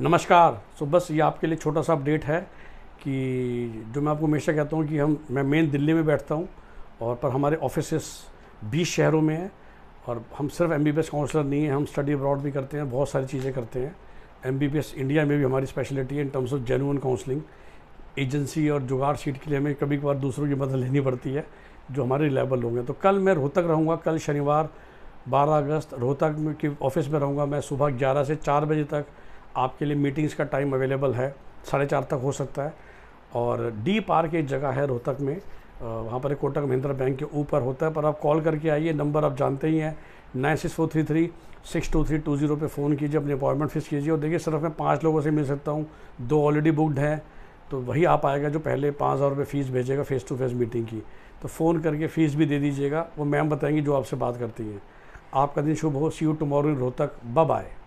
नमस्कार सो बस ये आपके लिए छोटा सा अपडेट है कि जो मैं आपको हमेशा कहता हूँ कि हम मैं मेन दिल्ली में बैठता हूँ और पर हमारे ऑफिस बीस शहरों में हैं और हम सिर्फ M B B S counsellor नहीं है हम स्टडी अब्रॉड भी करते हैं बहुत सारी चीज़ें करते हैं M B B S India में भी हमारी स्पेशलिटी है in terms of genuine counselling agency और जुगाड़ सीट के लिए हमें कभी कभार दूसरों की मदद लेनी पड़ती है जो हमारे लेवल लोग हैं तो कल मैं रोहतक रहूँगा कल शनिवार बारह अगस्त रोहतक के ऑफिस में रहूँगा मैं सुबह ग्यारह से चार बजे तक आपके लिए मीटिंग्स का टाइम अवेलेबल है साढ़े चार तक हो सकता है और डी पार्क एक जगह है रोहतक में वहाँ पर कोटक महिंद्रा बैंक के ऊपर होता है पर आप कॉल करके आइए नंबर आप जानते ही हैं nine six four three three six two three two zero पर फ़ोन कीजिए अपनी अपॉइंटमेंट फिक्स कीजिए और देखिए सिर्फ मैं पाँच लोगों से मिल सकता हूँ दो ऑलरेडी बुकड हैं तो वही आप आएगा जो पहले पाँच हज़ार रुपये फ़ीस भेजेगा फ़ेस टू फेस मीटिंग की तो फ़ोन करके फ़ीस भी दे दीजिएगा वो मैम बताएंगी जो आपसे बात करती हैं आपका दिन शुभ हो see you tomorrow Rohtak bye